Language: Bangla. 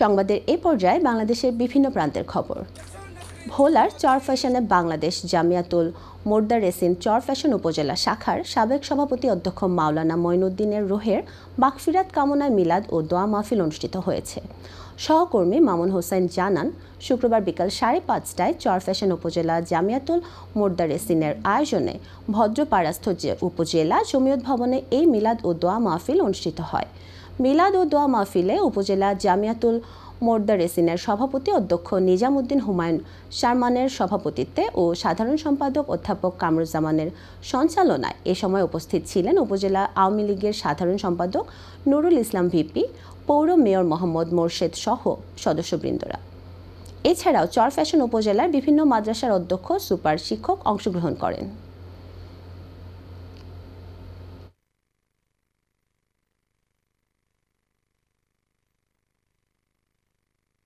সংবাদের এ পর্যায়ে বাংলাদেশের বিভিন্ন প্রান্তের খবর ভোলার চর ফ্যাশনে বাংলাদেশ জামিয়াতুল মোর্দারেসিন চর ফ্যাশন উপজেলা শাখার সাবেক সভাপতি অধ্যক্ষ মাওলানা মঈনুদ্দিনের রোহের বাকফিরাত কামনায় মিলাদ ও দোয়া মাহফিল অনুষ্ঠিত হয়েছে সহকর্মী মামুন হোসেন জানান শুক্রবার বিকাল সাড়ে পাঁচটায় চর ফ্যাশন উপজেলা জামিয়াতুল মোর্দারেসিনের আয়োজনে ভদ্রপাড়াস্থ উপজেলা জমিয়ত ভবনে এই মিলাদ ও দোয়া মাহফিল অনুষ্ঠিত হয় মিলাদ ও দোয়া মাহফিলে উপজেলা জামিয়াতুল মোর্দারেসিনের সভাপতি অধ্যক্ষ নিজামুদ্দিন হুমায়ুন শারমানের সভাপতিত্বে ও সাধারণ সম্পাদক অধ্যাপক কামরুজ্জামানের সঞ্চালনায় এ সময় উপস্থিত ছিলেন উপজেলা আওয়ামী লীগের সাধারণ সম্পাদক নুরুল ইসলাম ভিপি পৌর মেয়র মোহাম্মদ মোর্শেদ সহ সদস্যবৃন্দরা এছাড়াও চর ফ্যাশন উপজেলার বিভিন্ন মাদ্রাসার অধ্যক্ষ সুপার শিক্ষক অংশগ্রহণ করেন